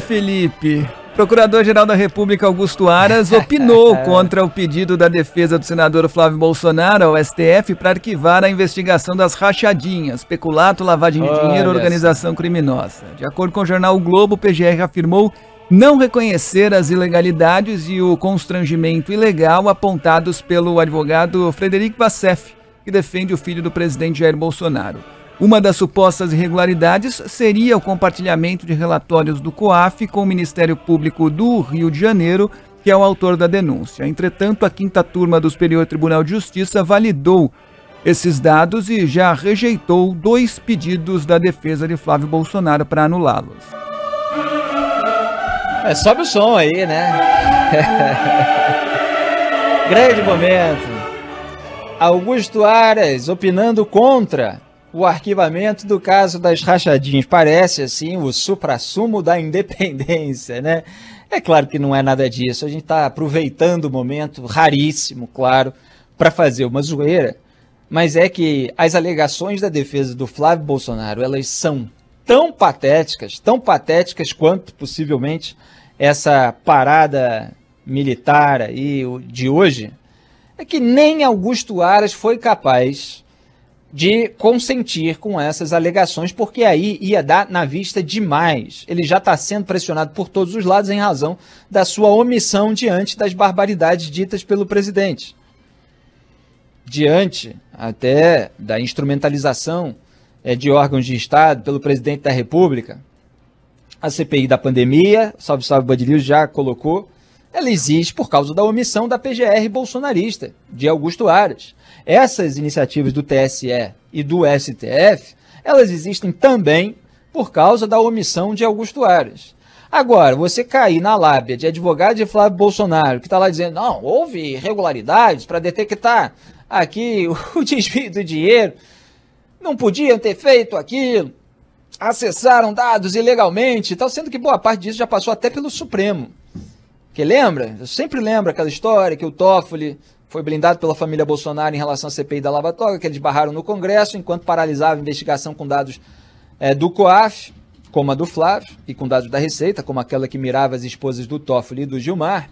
Felipe. Procurador-Geral da República Augusto Aras opinou contra o pedido da defesa do senador Flávio Bolsonaro ao STF para arquivar a investigação das rachadinhas, peculato, lavagem de dinheiro organização criminosa. De acordo com o jornal o Globo, o PGR afirmou não reconhecer as ilegalidades e o constrangimento ilegal apontados pelo advogado Frederico Bassef, que defende o filho do presidente Jair Bolsonaro. Uma das supostas irregularidades seria o compartilhamento de relatórios do COAF com o Ministério Público do Rio de Janeiro, que é o autor da denúncia. Entretanto, a quinta turma do Superior Tribunal de Justiça validou esses dados e já rejeitou dois pedidos da defesa de Flávio Bolsonaro para anulá-los. É, sobe o som aí, né? Grande momento. Augusto Aras opinando contra o arquivamento do caso das rachadinhas. Parece, assim, o supra-sumo da independência, né? É claro que não é nada disso. A gente está aproveitando o momento, raríssimo, claro, para fazer uma zoeira. Mas é que as alegações da defesa do Flávio Bolsonaro, elas são tão patéticas, tão patéticas quanto possivelmente essa parada militar aí de hoje, é que nem Augusto Aras foi capaz de consentir com essas alegações, porque aí ia dar na vista demais. Ele já está sendo pressionado por todos os lados em razão da sua omissão diante das barbaridades ditas pelo presidente. Diante até da instrumentalização é, de órgãos de Estado pelo presidente da República, a CPI da pandemia, salve salve Badilho já colocou, ela existe por causa da omissão da PGR bolsonarista, de Augusto Aras essas iniciativas do TSE e do STF, elas existem também por causa da omissão de Augusto Aras. Agora, você cair na lábia de advogado de Flávio Bolsonaro, que está lá dizendo, não, houve irregularidades para detectar aqui o desvio do dinheiro, não podiam ter feito aquilo, acessaram dados ilegalmente tal, sendo que boa parte disso já passou até pelo Supremo. Que lembra? Eu sempre lembro aquela história que o Toffoli foi blindado pela família Bolsonaro em relação à CPI da Lava Toga, que eles barraram no Congresso, enquanto paralisava a investigação com dados é, do COAF, como a do Flávio, e com dados da Receita, como aquela que mirava as esposas do Toffoli e do Gilmar.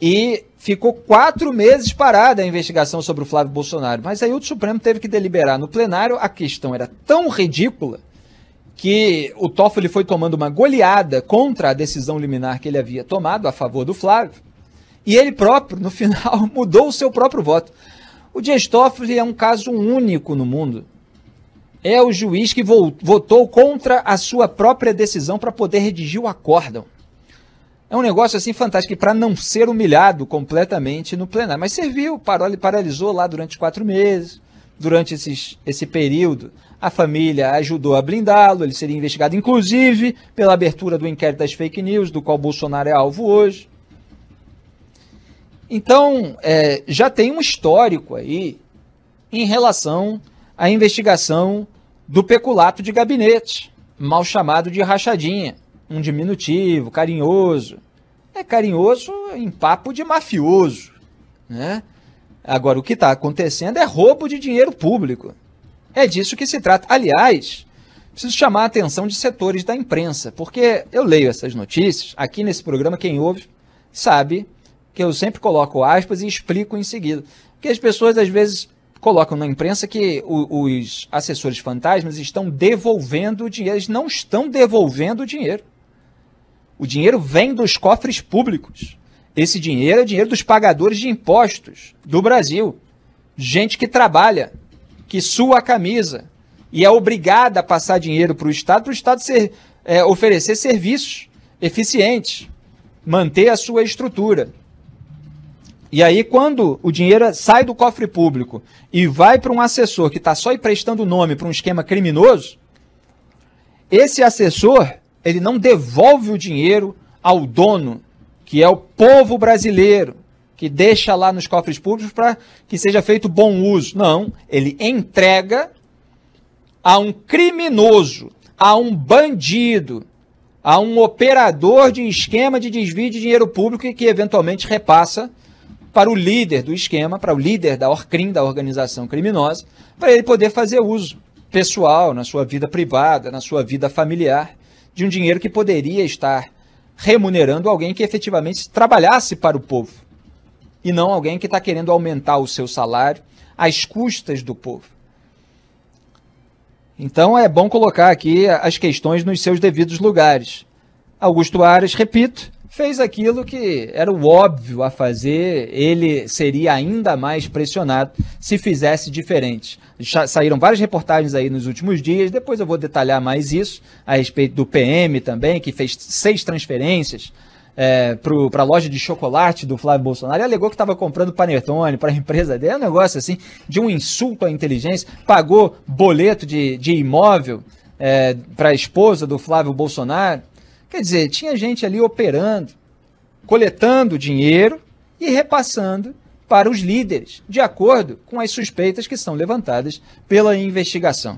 E ficou quatro meses parada a investigação sobre o Flávio Bolsonaro. Mas aí o Supremo teve que deliberar. No plenário, a questão era tão ridícula que o Toffoli foi tomando uma goleada contra a decisão liminar que ele havia tomado a favor do Flávio, e ele próprio, no final, mudou o seu próprio voto. O Dias Toffoli é um caso único no mundo. É o juiz que votou contra a sua própria decisão para poder redigir o acórdão. É um negócio assim fantástico, para não ser humilhado completamente no plenário. Mas serviu, parou, paralisou lá durante quatro meses. Durante esses, esse período, a família ajudou a blindá-lo, ele seria investigado, inclusive, pela abertura do inquérito das fake news, do qual Bolsonaro é alvo hoje. Então, é, já tem um histórico aí em relação à investigação do peculato de gabinete, mal chamado de rachadinha. Um diminutivo, carinhoso. É carinhoso em papo de mafioso. Né? Agora, o que está acontecendo é roubo de dinheiro público. É disso que se trata. Aliás, preciso chamar a atenção de setores da imprensa, porque eu leio essas notícias. Aqui nesse programa, quem ouve sabe que eu sempre coloco aspas e explico em seguida. Porque as pessoas às vezes colocam na imprensa que o, os assessores fantasmas estão devolvendo o dinheiro. Eles não estão devolvendo o dinheiro. O dinheiro vem dos cofres públicos. Esse dinheiro é dinheiro dos pagadores de impostos do Brasil. Gente que trabalha, que sua a camisa e é obrigada a passar dinheiro para o Estado, para o Estado ser, é, oferecer serviços eficientes, manter a sua estrutura. E aí, quando o dinheiro sai do cofre público e vai para um assessor que está só emprestando o nome para um esquema criminoso, esse assessor ele não devolve o dinheiro ao dono, que é o povo brasileiro, que deixa lá nos cofres públicos para que seja feito bom uso. Não, ele entrega a um criminoso, a um bandido, a um operador de esquema de desvio de dinheiro público e que eventualmente repassa para o líder do esquema, para o líder da ORCRIM, da organização criminosa, para ele poder fazer uso pessoal, na sua vida privada, na sua vida familiar, de um dinheiro que poderia estar remunerando alguém que efetivamente trabalhasse para o povo e não alguém que está querendo aumentar o seu salário às custas do povo. Então é bom colocar aqui as questões nos seus devidos lugares. Augusto Aras, repito, fez aquilo que era o óbvio a fazer, ele seria ainda mais pressionado se fizesse diferente. Saíram várias reportagens aí nos últimos dias, depois eu vou detalhar mais isso, a respeito do PM também, que fez seis transferências é, para a loja de chocolate do Flávio Bolsonaro e alegou que estava comprando panetone para a empresa dele. É um negócio assim, de um insulto à inteligência. Pagou boleto de, de imóvel é, para a esposa do Flávio Bolsonaro. Quer dizer, tinha gente ali operando, coletando dinheiro e repassando para os líderes, de acordo com as suspeitas que são levantadas pela investigação.